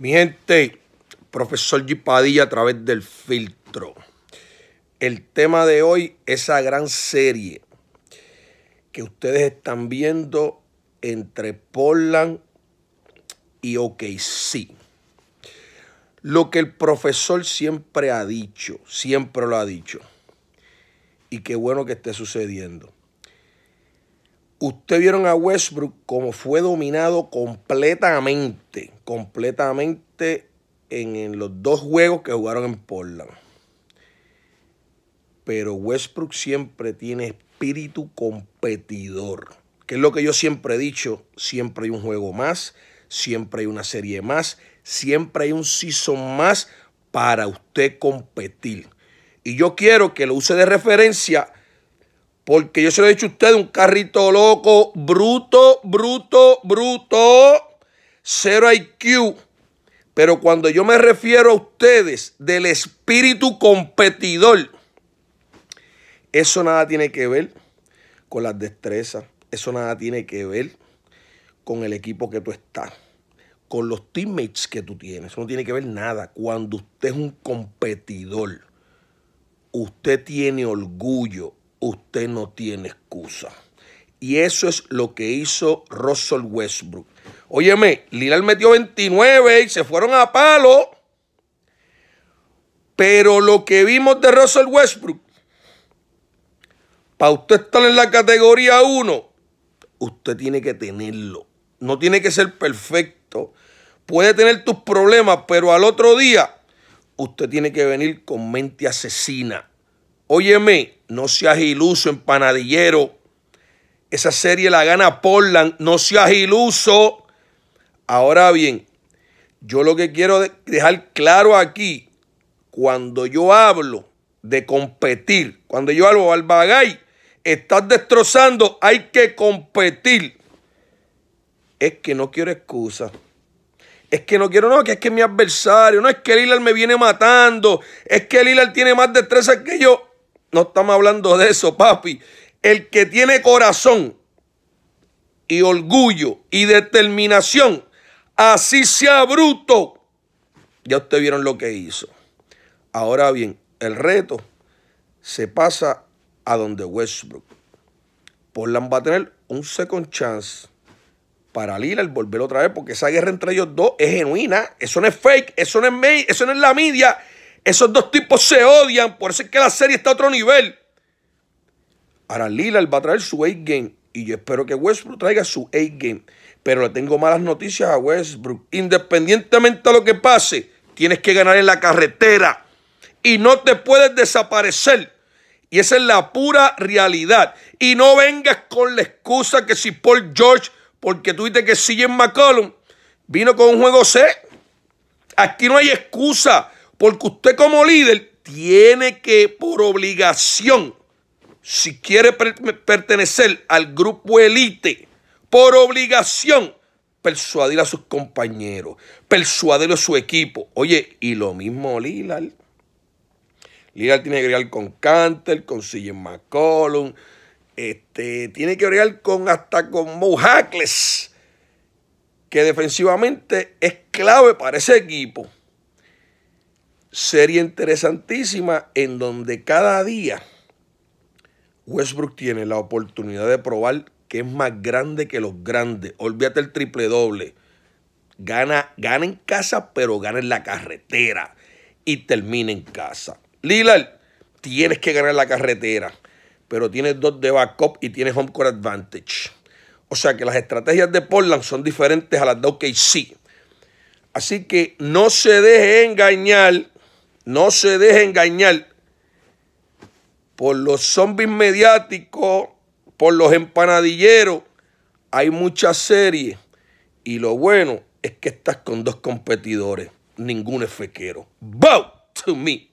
Mi gente, profesor G. a través del filtro. El tema de hoy, esa gran serie que ustedes están viendo entre Portland y OKC. Lo que el profesor siempre ha dicho, siempre lo ha dicho. Y qué bueno que esté sucediendo. Usted vieron a Westbrook como fue dominado completamente, completamente en, los dos juegos que jugaron en Portland. Pero Westbrook siempre tiene espíritu competidor, que es lo que yo siempre he dicho, siempre hay un juego más, siempre hay una serie más, siempre hay un season más para usted competir. Y yo quiero que lo use de referencia porque yo se lo he dicho a ustedes, un carrito loco, bruto, bruto, bruto, cero IQ. Pero cuando yo me refiero a ustedes del espíritu competidor, eso nada tiene que ver con las destrezas, eso nada tiene que ver con el equipo que tú estás, con los teammates que tú tienes, eso no tiene que ver nada. Cuando usted es un competidor, usted tiene orgullo, usted no tiene excusa. Y eso es lo que hizo Russell Westbrook. Óyeme, Lillard metió 29 y se fueron a palo. Pero lo que vimos de Russell Westbrook, para usted estar en la categoría 1, usted tiene que tenerlo. No tiene que ser perfecto. Puede tener tus problemas, pero al otro día usted tiene que venir con mente asesina Óyeme, no seas iluso, empanadillero. Esa serie la gana Portland, no seas iluso. Ahora bien, yo lo que quiero dejar claro aquí, cuando yo hablo de competir, cuando yo hablo al bagay, estás destrozando, hay que competir. Es que no quiero excusa. Es que no quiero, no, que es que es mi adversario, no es que me viene matando, es que Lilar tiene más destreza que yo. No estamos hablando de eso, papi. El que tiene corazón y orgullo y determinación, así sea bruto. Ya ustedes vieron lo que hizo. Ahora bien, el reto se pasa a donde Westbrook. Portland va a tener un second chance para Lila el volver otra vez, porque esa guerra entre ellos dos es genuina. Eso no es fake, eso no es, eso no es la media. Esos dos tipos se odian, por eso es que la serie está a otro nivel. Ahora Lila va a traer su 8 game y yo espero que Westbrook traiga su 8 game. Pero le tengo malas noticias a Westbrook. Independientemente de lo que pase, tienes que ganar en la carretera y no te puedes desaparecer. Y esa es la pura realidad. Y no vengas con la excusa que si Paul George, porque tú dices que en McCollum vino con un juego C. Aquí no hay excusa. Porque usted como líder tiene que, por obligación, si quiere pertenecer al grupo elite, por obligación, persuadir a sus compañeros, persuadir a su equipo. Oye, y lo mismo Lilar. Lilar tiene que agregar con Canter, con McCollum, este, tiene que bregar con hasta con Mo que defensivamente es clave para ese equipo serie interesantísima en donde cada día Westbrook tiene la oportunidad de probar que es más grande que los grandes. Olvídate el triple doble. Gana, gana en casa, pero gana en la carretera y termina en casa. Lilal, tienes que ganar la carretera, pero tienes dos de backup y tienes home court advantage. O sea que las estrategias de Portland son diferentes a las de OKC. Así que no se deje engañar no se deje engañar por los zombies mediáticos, por los empanadilleros. Hay muchas series y lo bueno es que estás con dos competidores. ningún es Bow to me.